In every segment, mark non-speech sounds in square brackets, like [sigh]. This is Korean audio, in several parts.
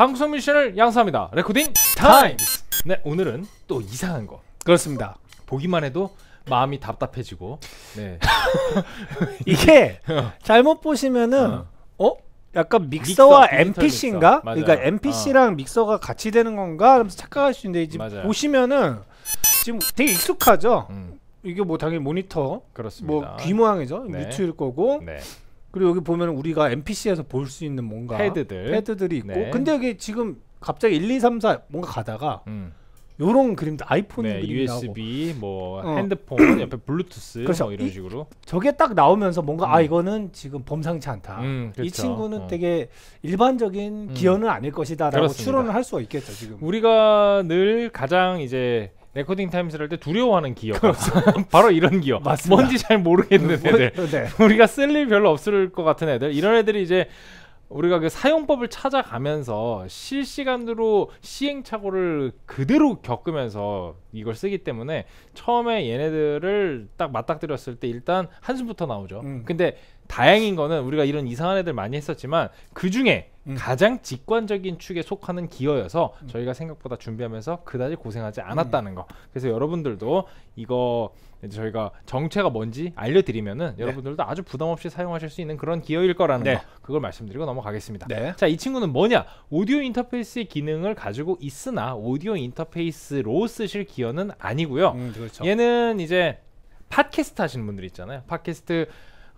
방송 미션을 양성합니다. 레코딩 타임스! 네, 오늘은 또 이상한 거. 그렇습니다. 보기만 해도 마음이 답답해지고. 네. [laughs] 이게 [laughs] 어. 잘못 보시면은 어. 어? 약간 믹서와 믹서, MPC인가? 믹서. 그러니까 MPC랑 어. 믹서가 같이 되는 건가? 하면서 착각할 수 있는데 이제 맞아요. 보시면은 지금 되게 익숙하죠. 음. 이게 뭐 당연히 모니터, 뭐 그렇습니다. 뭐 귀모양이죠. 네. 뮤트일 거고. 네. 그리고 여기 보면 우리가 NPC에서 볼 수 있는 뭔가 패드들 패드들이 있고 네. 근데 여기 지금 갑자기 1, 2, 3, 4 뭔가 가다가 음. 요런 그림들 아이폰 네, 그림 USB 뭐 어. 핸드폰 [clears throat] 옆에 블루투스 뭐 그렇죠. 뭐 이런 식으로 저게 딱 나오면서 뭔가 아, 음. 아 이거는 지금 범상치 않다 음, 그렇죠. 이 친구는 어. 되게 일반적인 음. 기여는 아닐 것이다라고 그렇습니다. 추론을 할 수가 있겠죠 지금 우리가 늘 가장 이제 레코딩 타임스를할 때 두려워하는 기업 그렇죠. [laughs] 바로 이런 기업 맞습니다. 뭔지 잘 모르겠는 애들 뭐, 네. [laughs] 우리가 쓸 일 별로 없을 것 같은 애들 이런 애들이 이제 우리가 그 사용법을 찾아가면서 실시간으로 시행착오를 그대로 겪으면서 이걸 쓰기 때문에 처음에 얘네들을 딱 맞닥뜨렸을 때 일단 한숨부터 나오죠. 음. 근데 다행인 거는 우리가 이런 이상한 애들 많이 했었지만 그 중에 음. 가장 직관적인 축에 속하는 기어여서 음. 저희가 생각보다 준비하면서 그다지 고생하지 않았다는 음. 거. 그래서 여러분들도 이거 저희가 정체가 뭔지 알려드리면은 네. 여러분들도 아주 부담 없이 사용하실 수 있는 그런 기어일 거라는 네. 거 그걸 말씀드리고 넘어가겠습니다. 네. 자이 친구는 뭐냐 오디오 인터페이스의 기능을 가지고 있으나 오디오 인터페이스로 쓰실 기어는 아니고요. 음, 그렇죠. 얘는 이제 팟캐스트 하시는 분들 있잖아요. 팟캐스트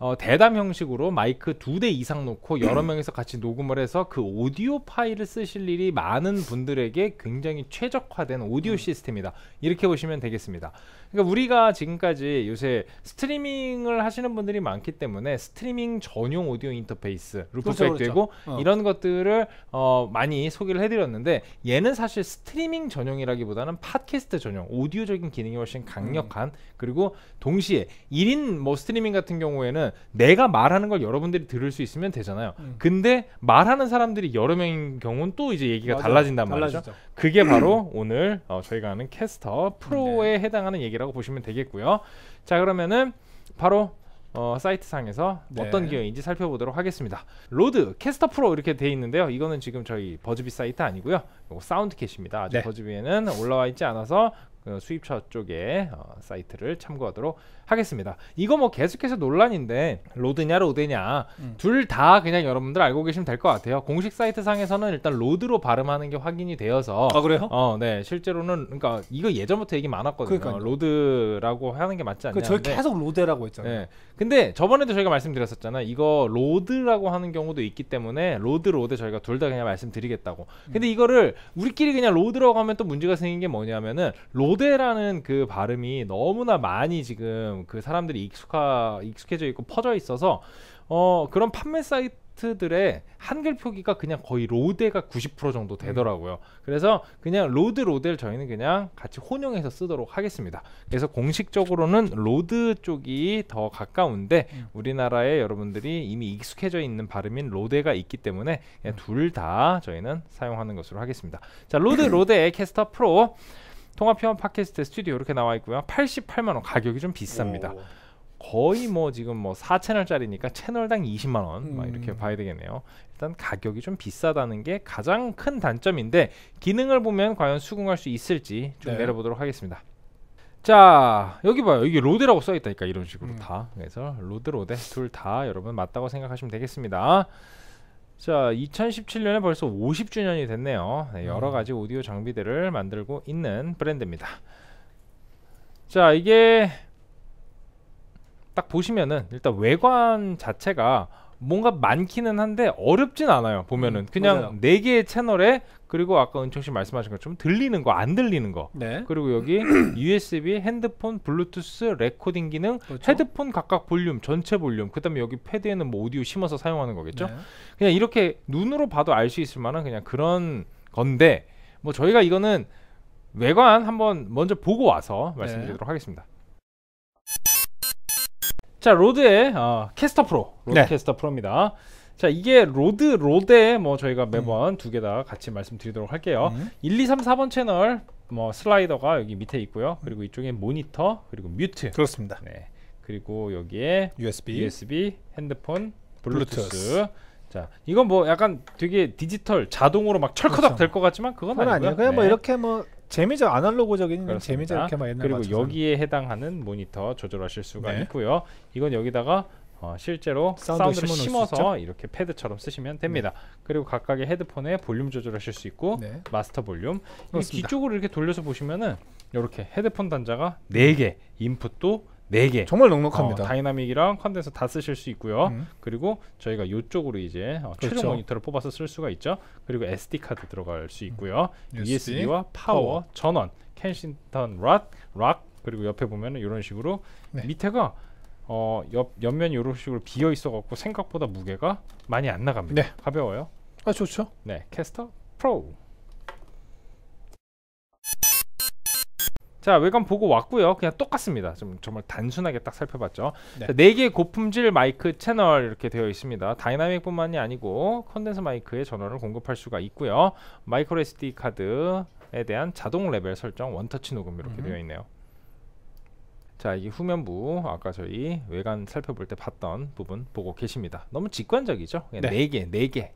어, 대담 형식으로 마이크 두 대 이상 놓고 여러 [clears throat] 명이서 같이 녹음을 해서 그 오디오 파일을 쓰실 일이 많은 분들에게 굉장히 최적화된 오디오 음. 시스템이다. 이렇게 보시면 되겠습니다. 그러니까 우리가 지금까지 요새 스트리밍을 하시는 분들이 많기 때문에 스트리밍 전용 오디오 인터페이스 루프백 그렇죠, 되고 그렇죠. 어. 이런 것들을 어, 많이 소개를 해드렸는데 얘는 사실 스트리밍 전용이라기보다는 팟캐스트 전용 오디오적인 기능이 훨씬 강력한 음. 그리고 동시에 1인 뭐 스트리밍 같은 경우에는 내가 말하는 걸 여러분들이 들을 수 있으면 되잖아요. 음. 근데 말하는 사람들이 여러 명인 경우는 또 이제 얘기가 맞아. 달라진단 말이죠. 달라지죠. 그게 바로 오늘 어, 저희가 하는 캐스터 프로에 네. 해당하는 얘기를 기업이라고 보시면 되겠고요. 자 그러면은 바로 어, 사이트 상에서 네. 어떤 기어인지 살펴보도록 하겠습니다. 로드 캐스터 프로 이렇게 돼 있는데요. 이거는 지금 저희 버즈비 사이트 아니고요. 사운드 캐시입니다. 아직 네. 버즈비에는 올라와 있지 않아서 그 수입처 쪽에 어, 사이트를 참고하도록 하겠습니다. 이거 뭐 계속해서 논란인데 로드냐 로드냐 음. 둘다 그냥 여러분들 알고 계시면 될 것 같아요. 공식 사이트 상에서는 일단 로드로 발음하는 게 확인이 되어서 아 그래요? 어 네 실제로는 그러니까 이거 예전부터 얘기 많았거든요. 그러니까요. 로드라고 하는 게 맞지 않냐. 그 저희 계속 로데라고 했잖아요. 네. 근데 저번에도 저희가 말씀드렸었잖아 요 이거 로드라고 하는 경우도 있기 때문에 로드 로드 저희가 둘 다 그냥 말씀드리겠다고 근데 음. 이거를 우리끼리 그냥 로드라고 하면 또 문제가 생긴 게 뭐냐면은 로데라는 그 발음이 너무나 많이 지금 그 사람들이 익숙하 익숙해져 있고 퍼져 있어서 어 그런 판매 사이트 차트들의 한글 표기가 그냥 거의 로드가90% 정도 음. 되더라고요. 그래서 그냥 로드 로데를 저희는 그냥 같이 혼용해서 쓰도록 하겠습니다. 그래서 공식적으로는 로드 쪽이 더 가까운데 음. 우리나라에 여러분들이 이미 익숙해져 있는 발음인 로데가 있기 때문에 둘 다 저희는 사용하는 것으로 하겠습니다. 자, 로드 [clears throat] 로데 캐스터 프로 통합 회원 팟캐스트 스튜디오 이렇게 나와 있고요. 88만 원 가격이 좀 비쌉니다. 오. 거의 뭐 지금 뭐 4채널짜리니까 채널당 20만 원 막 이렇게 음. 봐야 되겠네요. 일단 가격이 좀 비싸다는 게 가장 큰 단점인데 기능을 보면 과연 수긍할 수 있을지 좀 네. 내려보도록 하겠습니다. 자 여기 봐요 이게 로드라고 써있다니까 이런 식으로 음. 다 그래서 로드 로드둘 다 여러분 맞다고 생각하시면 되겠습니다 자 2017년에 벌써 50주년이 됐네요 네, 음. 여러가지 오디오 장비들을 만들고 있는 브랜드입니다 자 이게 딱 보시면은 일단 외관 자체가 뭔가 많기는 한데 어렵진 않아요. 보면은 음, 그냥 네 개의 채널에 그리고 아까 은총 씨 말씀하신 것처럼 들리는 거, 안 들리는 거. 네. 그리고 여기 [clears throat] USB, 핸드폰, 블루투스, 레코딩 기능, 그렇죠. 헤드폰 각각 볼륨, 전체 볼륨. 그다음에 여기 패드에는 뭐 오디오 심어서 사용하는 거겠죠. 네. 그냥 이렇게 눈으로 봐도 알 수 있을 만한 그냥 그런 건데 뭐 저희가 이거는 외관 한번 먼저 보고 와서 네. 말씀드리도록 네. 하겠습니다. 자 로드의 어, 캐스터 프로 로드 네. 캐스터 프로입니다. 자 이게 로드 로데 뭐 저희가 매번 음. 두개 다 같이 말씀드리도록 할게요. 음. 1, 2, 3, 4번 채널 뭐 슬라이더가 여기 밑에 있고요. 그리고 이쪽에 모니터 그리고 뮤트. 그렇습니다. 네. 그리고 여기에 USB, USB, 핸드폰, 블루투스. 블루투스. 자, 이건 뭐 약간 되게 디지털 자동으로 막 철커덕 그렇죠. 될것 같지만 그건 아니고요. 아니에요. 그냥 뭐 네. 뭐 이렇게 뭐 재미적 아날로그적인 재미적 이렇게 막 옛날 그리고 여기에 해당하는 모니터 조절하실 수가 네. 있고요. 이건 여기다가 어, 실제로 사운드 를 심어서 이렇게 패드처럼 쓰시면 됩니다. 네. 그리고 각각의 헤드폰에 볼륨 조절하실 수 있고 네. 마스터 볼륨 뒤쪽으로 이렇게 돌려서 보시면은 이렇게 헤드폰 단자가 4개 음. 인풋도 네 개. 정말 넉넉합니다. 어, 다이나믹이랑 컨덴서 다 쓰실 수 있고요. 음. 그리고 저희가 이쪽으로 이제 어, 최종 그렇죠. 모니터를 뽑아서 쓸 수가 있죠. 그리고 SD 카드 들어갈 수 있고요. 음. E USB? 와 파워, 파워, 전원, 켄싱턴 락, 락 그리고 옆에 보면은 이런 식으로 네. 밑에가 어, 옆옆면 이런 식으로 비어 있어 갖고 생각보다 무게가 많이 안 나갑니다. 네. 가벼워요. 아 좋죠. 네, 캐스터 프로. 자 외관 보고 왔고요 그냥 똑같습니다 좀 정말 단순하게 딱 살펴봤죠 네. 네 개의 고품질 마이크 채널 이렇게 되어 있습니다 다이나믹 뿐만이 아니고 컨덴서 마이크의 전원을 공급할 수가 있고요 마이크로 SD 카드에 대한 자동 레벨 설정 원터치 녹음 이렇게 음. 되어 있네요 자 이게 후면부 아까 저희 외관 살펴볼 때 봤던 부분 보고 계십니다 너무 직관적이죠 네. 4개 4개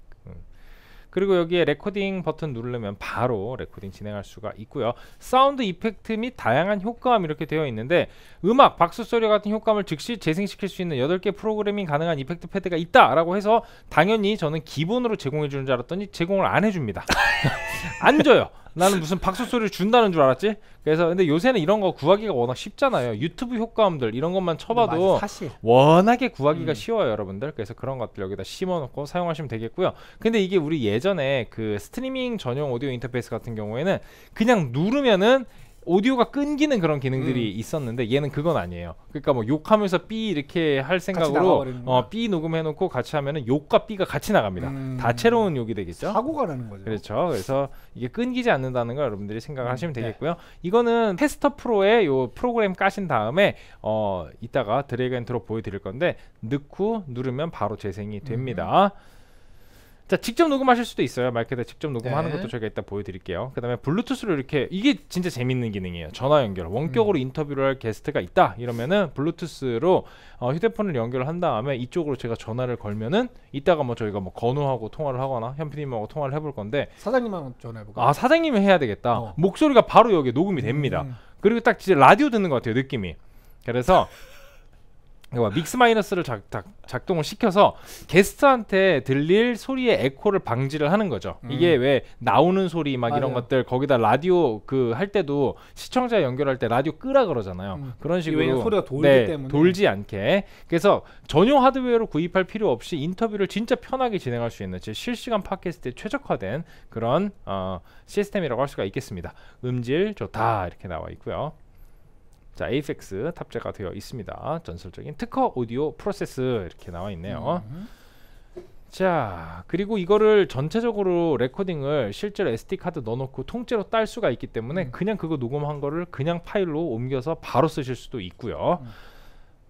그리고 여기에 레코딩 버튼 누르면 바로 레코딩 진행할 수가 있고요 사운드 이펙트 및 다양한 효과음 이렇게 되어 있는데 음악, 박수 소리 같은 효과음을 즉시 재생시킬 수 있는 8개 프로그래밍 가능한 이펙트 패드가 있다 라고 해서 당연히 저는 기본으로 제공해 주는 줄 알았더니 제공을 안 해줍니다 [laughs] 안 줘요 나는 무슨 박수 소리를 준다는 줄 알았지. 그래서 근데 요새는 이런 거 구하기가 워낙 쉽잖아요. 유튜브 효과음들 이런 것만 쳐봐도 맞아, 사실. 워낙에 구하기가 음. 쉬워요, 여러분들. 그래서 그런 것들 여기다 심어놓고 사용하시면 되겠고요. 근데 이게 우리 예전에 그 스트리밍 전용 오디오 인터페이스 같은 경우에는 그냥 누르면은 오디오가 끊기는 그런 기능들이 음. 있었는데 얘는 그건 아니에요. 그러니까 뭐 욕하면서 삐 이렇게 할 생각으로 어, 삐 녹음해놓고 같이 하면은 욕과 삐가 같이 나갑니다. 음. 다채로운 욕이 되겠죠. 사고가 나는 거죠. 그렇죠. 그래서 이게 끊기지 않는다는 걸 여러분들이 생각하시면 음, 네. 되겠고요. 네. 이거는 테스터 프로의 요 프로그램 까신 다음에 어 이따가 드래그 앤 드롭 보여드릴 건데 넣고 누르면 바로 재생이 됩니다. 음. 자 직접 녹음하실 수도 있어요 마이크에 직접 녹음하는 네. 것도 저희가 일단 보여드릴게요 그 다음에 블루투스로 이렇게 이게 진짜 재밌는 기능이에요 전화 연결 원격으로 음. 인터뷰를 할 게스트가 있다 이러면은 블루투스로 어, 휴대폰을 연결한 다음에 이쪽으로 제가 전화를 걸면은 이따가 뭐 저희가 뭐 건우하고 통화를 하거나 현피님하고 통화를 해볼 건데 사장님하고 전화해볼까? 요아 사장님이 해야 되겠다 어. 목소리가 바로 여기 녹음이 됩니다 음. 그리고 딱 진짜 라디오 듣는 것 같아요 느낌이 그래서 그러니 믹스 마이너스를 작, 작, 작동을 시켜서 게스트한테 들릴 소리의 에코를 방지를 하는 거죠. 음. 이게 왜 나오는 소리 막 맞아요. 이런 것들 거기다 라디오 그 할 때도 시청자 연결할 때 라디오 끄라 그러잖아요. 음. 그런 식으로 소리가 돌기 네, 때문에 돌지 않게. 그래서 전용 하드웨어를 구입할 필요 없이 인터뷰를 진짜 편하게 진행할 수 있는 제 실시간 팟캐스트에 최적화된 그런 어, 시스템이라고 할 수가 있겠습니다. 음질 좋다 이렇게 나와 있고요. 자, AFX 탑재가 되어 있습니다. 전설적인 특허 오디오 프로세스 이렇게 나와 있네요. 음. 자, 그리고 이거를 전체적으로 레코딩을 실제로 SD 카드 넣어놓고 통째로 딸 수가 있기 때문에 음. 그냥 그거 녹음한 거를 그냥 파일로 옮겨서 바로 쓰실 수도 있고요. 음.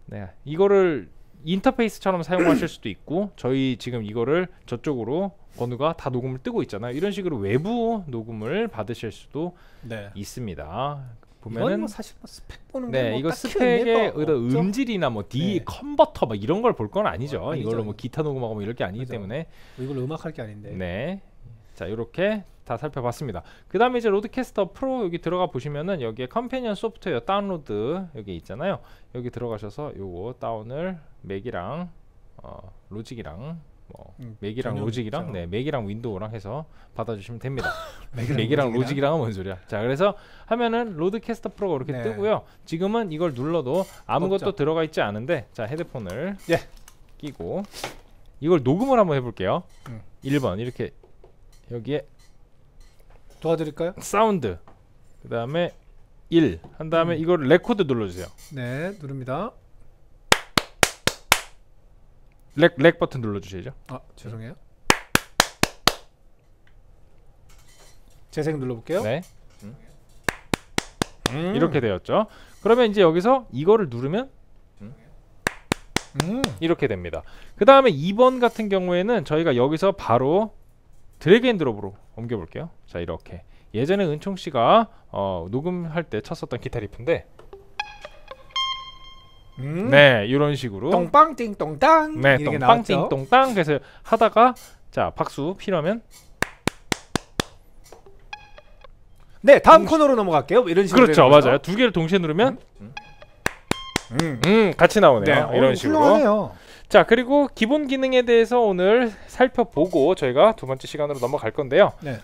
네, 이거를 인터페이스처럼 사용하실 [clears throat] 수도 있고 저희 지금 이거를 저쪽으로 건우가 다 녹음을 뜨고 있잖아요. 이런 식으로 외부 녹음을 받으실 수도 네. 있습니다. 보면은 뭐 사실 뭐 스펙 보는 네, 뭐 이거 스펙의 이런 음질이나 뭐 D 네. 컨버터 막 뭐 이런 걸 볼 건 아니죠. 아니죠. 이걸로 뭐 기타 녹음하고 뭐 이럴 게 아니기 그죠 때문에 뭐 이걸 음악할 게 아닌데. 네. 자 이렇게 다 살펴봤습니다 그 다음에 이제 로드캐스터 프로 여기 들어가 보시면은 여기에 컴패니언 소프트웨어 다운로드 여기 있잖아요 여기 들어가셔서 요거 다운을 맥이랑 어, 로직이랑 뭐 음, 맥이랑 로직이랑 네 맥이랑 윈도우랑 해서 받아주시면 됩니다. [laughs] 맥이랑, 맥이랑 로직이랑은 뭔 소리야? 자 그래서 하면은 로드캐스터 프로가 이렇게 네. 뜨고요. 지금은 이걸 눌러도 아무것도 없죠. 들어가 있지 않은데 자 헤드폰을 예. 끼고 이걸 녹음을 한번 해볼게요. 음. 1번 이렇게 여기에 도와드릴까요? 사운드 그 다음에 1 한 다음에 음. 이걸 레코드 눌러주세요. 네 누릅니다. 렉, 렉 버튼 눌러주셔야죠. 아 죄송해요. 재생 눌러볼게요. 네. 음. 음. 이렇게 되었죠. 그러면 이제 여기서 이거를 누르면 음. 음. 이렇게 됩니다. 그 다음에 2번 같은 경우에는 저희가 여기서 바로 드래그 앤 드롭으로 옮겨볼게요. 자 이렇게 예전에 은총 씨가 어, 녹음할 때 쳤었던 기타 리프인데 음. 네, 이런 식으로. 똥빵 띵똥땅. 네, 똥빵 띵똥땅. 그래서 하다가 자 박수 필요하면. 네, 다음 동시... 코너로 넘어갈게요. 뭐 이런 식으로. 그렇죠, 맞아요. 두 개를 동시에 누르면. 음, 음. 음 같이 나오네요. 네, 이런 오, 식으로. 훌륭하네요. 자 그리고 기본 기능에 대해서 오늘 살펴보고 저희가 두 번째 시간으로 넘어갈 건데요 네.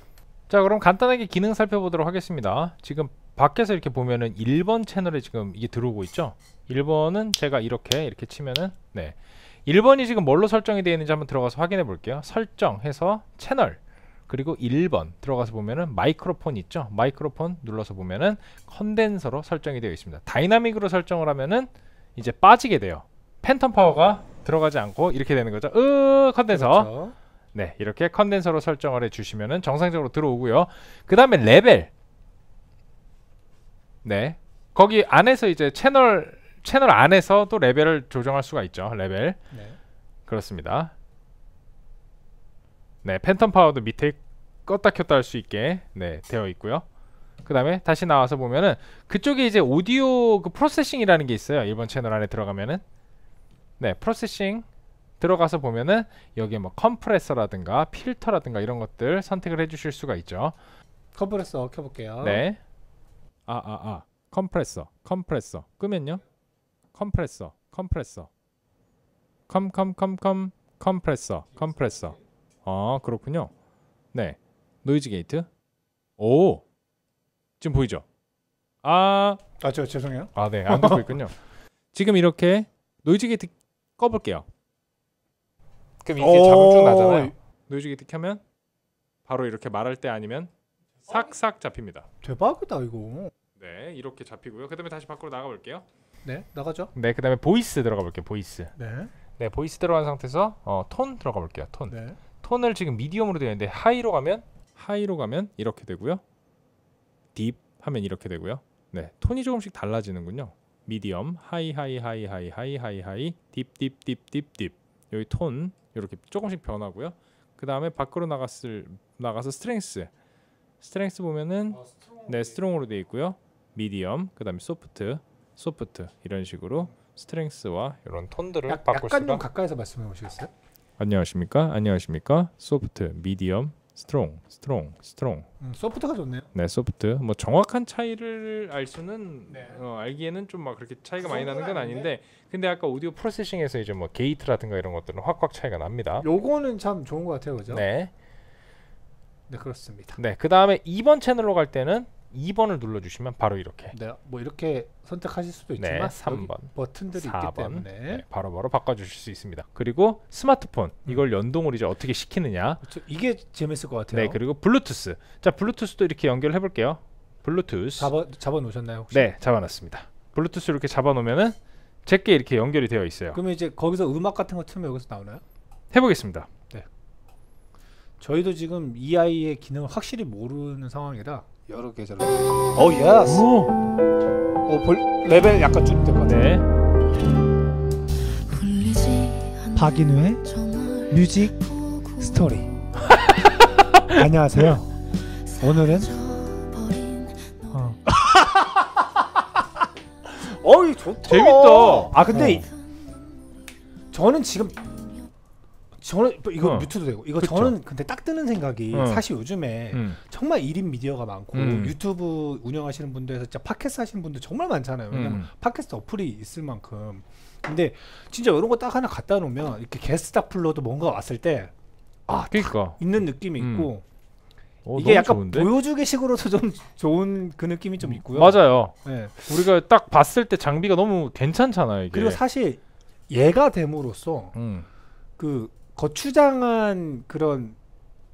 자 그럼 간단하게 기능 살펴보도록 하겠습니다 지금 밖에서 이렇게 보면은 1번 채널에 지금 이게 들어오고 있죠 1번은 제가 이렇게 이렇게 치면은 네 1번이 지금 뭘로 설정이 되어 있는지 한번 들어가서 확인해 볼게요 설정해서 채널 그리고 1번 들어가서 보면은 마이크로폰 있죠 마이크로폰 눌러서 보면은 컨덴서로 설정이 되어 있습니다 다이나믹으로 설정을 하면은 이제 빠지게 돼요 팬텀 파워가 들어가지 않고 이렇게 되는 거죠 으 컨덴서 그렇죠. 네 이렇게 컨덴서로 설정을 해 주시면은 정상적으로 들어오고요 그 다음에 레벨 네 거기 안에서 이제 채널 채널 안에서 또 레벨을 조정할 수가 있죠. 레벨. 네. 그렇습니다. 네, 팬텀 파워도 밑에 껐다 켰다 할 수 있게 네, 되어 있고요. 그 다음에 다시 나와서 보면은 그쪽에 이제 오디오 그 프로세싱이라는 게 있어요. 1번 채널 안에 들어가면은 네, 프로세싱 들어가서 보면은 여기에 뭐 컴프레서라든가 필터라든가 이런 것들 선택을 해주실 수가 있죠. 컴프레서 켜볼게요. 네. 아, 아, 아. 컴프레서, 컴프레서 끄면요. 컴프레서 컴프레서 컴 컴 컴 컴 컴프레서 컴프레서 아 그렇군요 네 노이즈 게이트 오 지금 보이죠 아아저 죄송해요 아 네안 듣고 있군요 [laughs] 지금 이렇게 노이즈 게이트 꺼볼게요 그럼 이게 자극쭉 나잖아요 노이즈 게이트 켜면 바로 이렇게 말할 때 아니면 싹싹 잡힙니다 대박이다 이거 네 이렇게 잡히고요 그 다음에 다시 밖으로 나가볼게요 네 나가죠. 네 그다음에 보이스 들어가 볼게요. 보이스. 네. 네 보이스 들어간 상태에서 어, 톤 들어가 볼게요. 톤. 네. 톤을 지금 미디엄으로 되어 있는데 하이로 가면 하이로 가면 이렇게 되고요. 딥 하면 이렇게 되고요. 네 톤이 조금씩 달라지는군요. 미디엄 하이 하이 하이 하이 하이 하이 하이 딥딥딥딥딥 여기 톤 이렇게 조금씩 변하고요. 그 다음에 밖으로 나갔을 나가서 스트렝스 스트렝스 보면은 아, 네 스트롱으로 되어 있고요. 미디엄 그 다음에 소프트 소프트 이런 식으로 스트렝스와 이런 톤들을 약, 바꿀 약간 수가 좀 가까이서 말씀해 보시겠어요? 안녕하십니까? 안녕하십니까? 소프트, 미디엄, 스트롱, 스트롱, 스트롱. 음, 소프트가 좋네요. 네, 소프트. 뭐 정확한 차이를 알 수는 네. 어, 알기에는 좀 막 그렇게 차이가 많이 나는 건 아닌데, 아닌데, 근데 아까 오디오 프로세싱에서 이제 뭐 게이트라든가 이런 것들은 확확 차이가 납니다. 요거는 참 좋은 것 같아요, 그죠? 네. 네, 그렇습니다. 네, 그 다음에 2번 채널로 갈 때는 2번을 눌러주시면 바로 이렇게 네, 뭐 이렇게 선택하실 수도 네, 있지만 네, 3번, 버튼들이 4번, 있기 때문에 네, 바로바로 바꿔주실 수 있습니다. 그리고 스마트폰 음. 이걸 연동을 이제 어떻게 시키느냐 그쵸, 그렇죠. 이게 재밌을 것 같아요. 네, 그리고 블루투스 자 블루투스도 이렇게 연결해 볼게요. 블루투스 잡아, 잡아놓으셨나요 혹시? 네, 잡아놨습니다. 블루투스 이렇게 잡아놓으면은 제게 이렇게 연결이 되어 있어요. 그러면 이제 거기서 음악 같은 거 틀면 여기서 나오나요? 해보겠습니다. 네. 저희도 지금 이 아이의 기능을 확실히 모르는 상황이라 여러 계절. Oh, 오 예스. 오 볼, 레벨 약간 줄될것 같아. 네. 박인우의 뮤직 스토리. [laughs] 안녕하세요. 오늘은 어. [laughs] 어이 좋다. 재밌다. 아 근데 어. 저는 지금 저는 이거 어. 뮤트도 되고 이거 그쵸? 저는 근데 딱 드는 생각이 어. 사실 요즘에 음. 정말 1인 미디어가 많고 음. 유튜브 운영하시는 분들에서 진짜 팟캐스트 하시는 분들 정말 많잖아요. 왜냐면 음. 팟캐스트 어플이 있을 만큼. 근데 진짜 이런 거 딱 하나 갖다 놓으면 이렇게 게스트 딱불러도 뭔가 왔을 때 아, 그러니까. 있는 느낌이 음. 있고 어, 이게 약간 좋은데? 보여주기식으로도 좀 [laughs] 좋은 그 느낌이 좀 있고요. 맞아요. 네. 우리가 딱 봤을 때 장비가 너무 괜찮잖아요. 이게. 그리고 사실 얘가 됨으로써 음. 그 거추장한 그런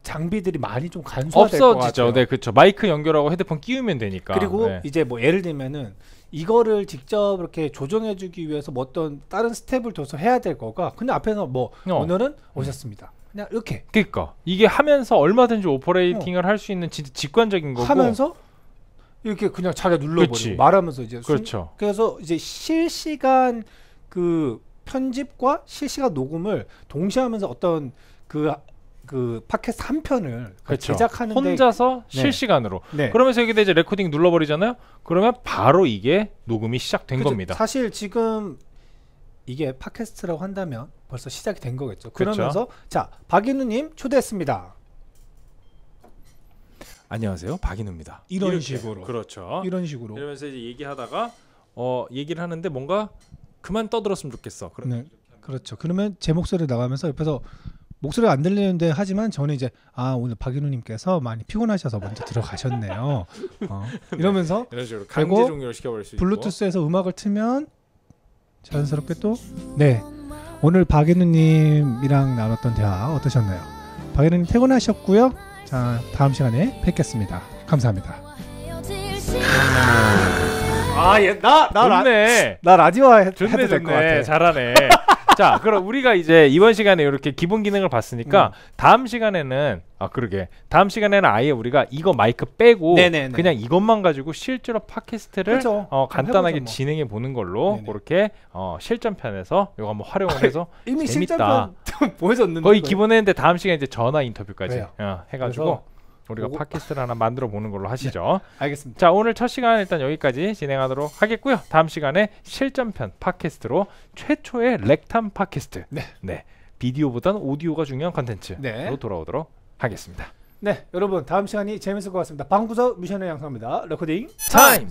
장비들이 많이 좀 간소화될 것 같아요. 네, 그렇죠. 마이크 연결하고 헤드폰 끼우면 되니까. 그리고 네. 이제 뭐 예를 들면은 이거를 직접 이렇게 조정해주기 위해서 뭐 어떤 다른 스텝을 둬서 해야 될 거가 근데 앞에서 뭐 어. 오늘은 음. 오셨습니다. 그냥 이렇게. 그니까 이게 하면서 얼마든지 오퍼레이팅을 어. 할수 있는 진짜 직관적인 거고. 하면서 이렇게 그냥 자기가 눌러버리고 그치. 말하면서 이제 그렇죠. 그래서 이제 실시간 그 편집과 실시간 녹음을 동시에 하면서 어떤 그그 그 팟캐스트 한 편을 그 그렇죠. 제작하는 혼자서 네. 실시간으로 네. 그러면서 여기다 이제 레코딩 눌러버리잖아요 그러면 바로 이게 녹음이 시작된 그렇죠. 겁니다 사실 지금 이게 팟캐스트라고 한다면 벌써 시작이 된 거겠죠 그렇죠. 그러면서 그렇죠. 자 박인우님 초대했습니다 안녕하세요 박인우입니다 이런, 이런 식으로 그렇죠 이런 식으로 이러면서 이제 얘기하다가 어 얘기를 하는데 뭔가 그만 떠들었으면 좋겠어. 그러, 네, 그렇죠. 그러면 제 목소리 나가면서 옆에서 목소리가 안 들리는데 하지만 저는 이제 아 오늘 박윤우님께서 많이 피곤하셔서 먼저 들어가셨네요. 어, [laughs] 네. 이러면서 네, 이런 식으로 강제 종료를 시켜버릴 수 블루투스에서 음악을 틀면 자연스럽게 또 네. 오늘 박윤우님이랑 나눴던 대화 어떠셨나요? 박윤우님 퇴근하셨고요. 자 다음 시간에 뵙겠습니다. 감사합니다. 네. 아얘나나 예, 좋네. 나 라디오 해, 좋네, 해도 될것 같아. 잘하네. [laughs] 자, 그럼 우리가 이제 이번 시간에 이렇게 기본 기능을 봤으니까 음. 다음 시간에는 아 그러게 다음 시간에는 아예 우리가 이거 마이크 빼고 네네네. 그냥 이것만 가지고 실제로 팟캐스트를 그렇죠. 어, 간단하게 뭐. 진행해 보는 걸로 네네. 그렇게 어, 실전편에서 이거 한번 활용을 아, 해서 이미 재밌다. 실전편 [laughs] 보여줬는데 거의 기본했는데 다음 시간에 이제 전화 인터뷰까지 어, 해가지고. 우리가 오고... 팟캐스트를 하나 만들어 보는 걸로 [laughs] 네, 하시죠. 네, 알겠습니다. 자 오늘 첫 시간 일단 여기까지 진행하도록 하겠고요. 다음 시간에 실전편 팟캐스트로 최초의 렉탐 팟캐스트. 네. 네. 비디오보단 오디오가 중요한 컨텐츠로 네. 돌아오도록 하겠습니다. 네, 여러분 다음 시간이 재밌을 것 같습니다. 방구석 미션의 양상입니다. 레코딩 타임.